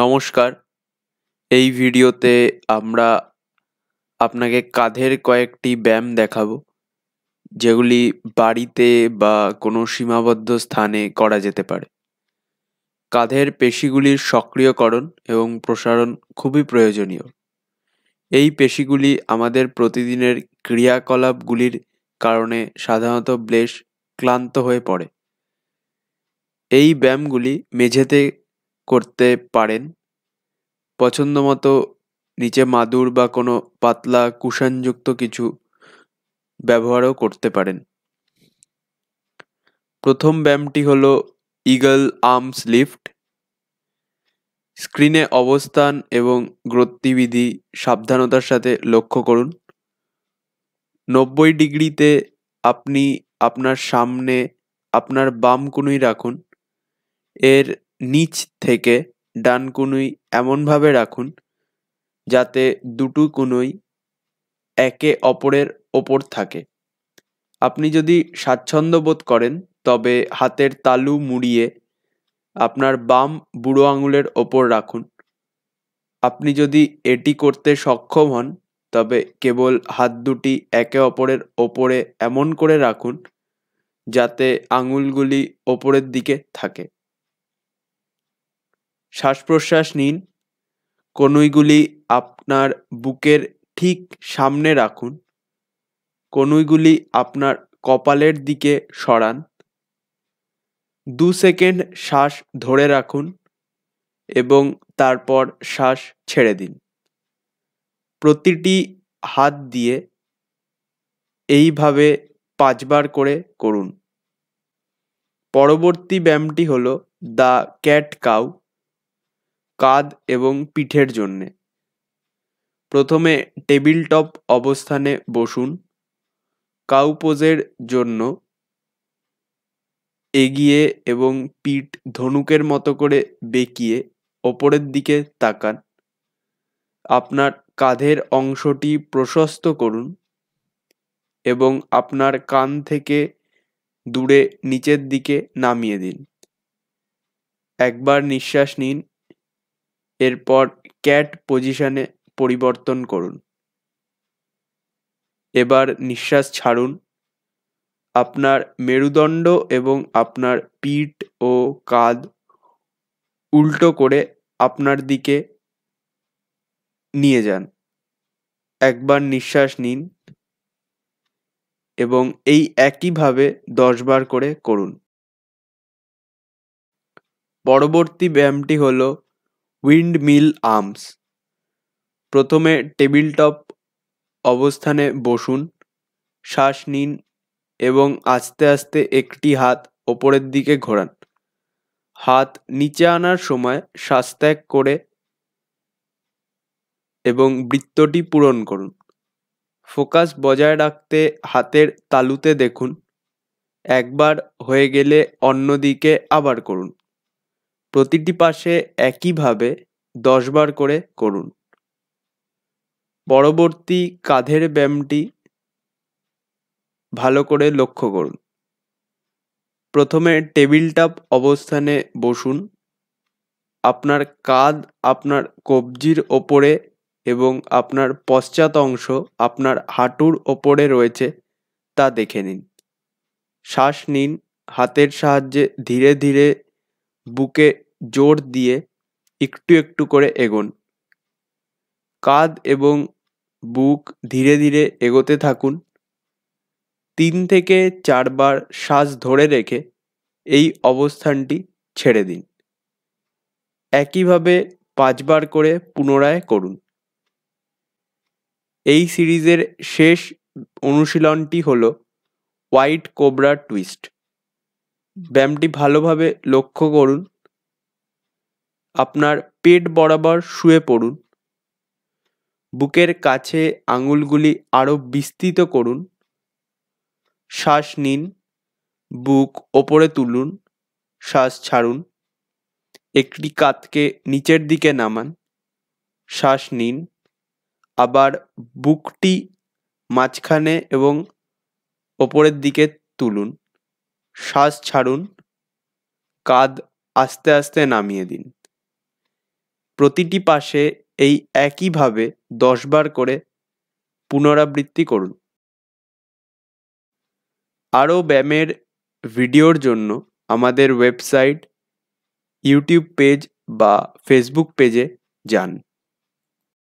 নমস্কার এই ভিডিওতে আমরা আপনাকে কাঁধের কয়েকটি ব্যায়াম দেখাবো যেগুলি বাড়িতে বা কোনো সীমাবদ্ধ স্থানে করা যেতে পারে কাঁধের পেশিগুলির সক্রিয়করণ এবং প্রসারণ খুবই প্রয়োজনীয় এই পেশিগুলি আমাদের প্রতিদিনের ক্রিয়াকলাপগুলির কারণে সাধারণত ব্লেশ ক্লান্ত হয়ে পড়ে এই ব্যায়ামগুলি মেঝেতে করতে পারেন পছন্দ মতো নিচে মাদুর বা কোনো পাতলা কুশানযুক্ত কিছু ব্যবহারও করতে পারেন প্রথম ব্যায়ামটি হল ইগল আর্মস লিফট স্ক্রিনে অবস্থান এবং গ্রত্তিবিধি সাবধানতার সাথে লক্ষ্য করুন নব্বই ডিগ্রিতে আপনি আপনার সামনে আপনার বাম কুনুই রাখুন এর নিচ থেকে ডান কুনুই এমনভাবে রাখুন যাতে দুটো কুনুই একে অপরের ওপর থাকে আপনি যদি স্বাচ্ছন্দ্য বোধ করেন তবে হাতের তালু মুড়িয়ে আপনার বাম বুড়ো আঙুলের ওপর রাখুন আপনি যদি এটি করতে সক্ষম হন তবে কেবল হাত দুটি একে অপরের ওপরে এমন করে রাখুন যাতে আঙুলগুলি ওপরের দিকে থাকে শ্বাস প্রশ্বাস নিন কনুইগুলি আপনার বুকের ঠিক সামনে রাখুন কনুইগুলি আপনার কপালের দিকে সরান দু সেকেন্ড শ্বাস ধরে রাখুন এবং তারপর শ্বাস ছেড়ে দিন প্রতিটি হাত দিয়ে এইভাবে পাঁচবার করে করুন পরবর্তী ব্যায়ামটি হলো দ্য ক্যাট কাউ কাঁধ এবং পিঠের জন্যে প্রথমে টেবিল টপ অবস্থানে বসুন কাউপোজের জন্য এগিয়ে এবং পিঠ ধনুকের মতো করে বেঁকিয়ে ওপরের দিকে তাকান আপনার কাঁধের অংশটি প্রশস্ত করুন এবং আপনার কান থেকে দূরে নিচের দিকে নামিয়ে দিন একবার নিঃশ্বাস নিন এরপর ক্যাট পজিশনে পরিবর্তন করুন এবার নিঃশ্বাস ছাড়ুন আপনার মেরুদণ্ড এবং আপনার পিঠ ও কাঁধ উল্টো করে আপনার দিকে নিয়ে যান একবার নিঃশ্বাস নিন এবং এই একইভাবে দশবার করে করুন পরবর্তী ব্যায়ামটি হলো উইন্ডমিল আর্মস প্রথমে টেবিল টপ অবস্থানে বসুন শ্বাস নিন এবং আস্তে আস্তে একটি হাত ওপরের দিকে ঘোরান হাত নিচে আনার সময় শ্বাস ত্যাগ করে এবং বৃত্তটি পূরণ করুন ফোকাস বজায় রাখতে হাতের তালুতে দেখুন একবার হয়ে গেলে অন্য দিকে আবার করুন প্রতিটি পাশে একইভাবে দশবার করে করুন পরবর্তী কাঁধের ব্যায়ামটি ভালো করে লক্ষ্য করুন প্রথমে টেবিল টপ অবস্থানে বসুন আপনার কাঁধ আপনার কবজির ওপরে এবং আপনার পশ্চাৎ অংশ আপনার হাঁটুর ওপরে রয়েছে তা দেখে নিন শ্বাস নিন হাতের সাহায্যে ধীরে ধীরে বুকে জোর দিয়ে একটু একটু করে এগোন কাঁধ এবং বুক ধীরে ধীরে এগোতে থাকুন তিন থেকে চারবার শ্বাস ধরে রেখে এই অবস্থানটি ছেড়ে দিন একইভাবে পাঁচবার করে পুনরায় করুন এই সিরিজের শেষ অনুশীলনটি হল হোয়াইট কোবরা টুইস্ট ব্যায়ামটি ভালোভাবে লক্ষ্য করুন আপনার পেট বরাবর শুয়ে পড়ুন বুকের কাছে আঙুলগুলি আরও বিস্তৃত করুন শ্বাস নিন বুক ওপরে তুলুন শ্বাস ছাড়ুন একটি কাতকে নিচের দিকে নামান শ্বাস নিন আবার বুকটি মাঝখানে এবং ওপরের দিকে তুলুন শ্বাস ছাড়ুন কাঁধ আস্তে আস্তে নামিয়ে দিন প্রতিটি পাশে এই একইভাবে দশবার করে পুনরাবৃত্তি করুন আরও ব্যায়ামের ভিডিওর জন্য আমাদের ওয়েবসাইট ইউটিউব পেজ বা ফেসবুক পেজে যান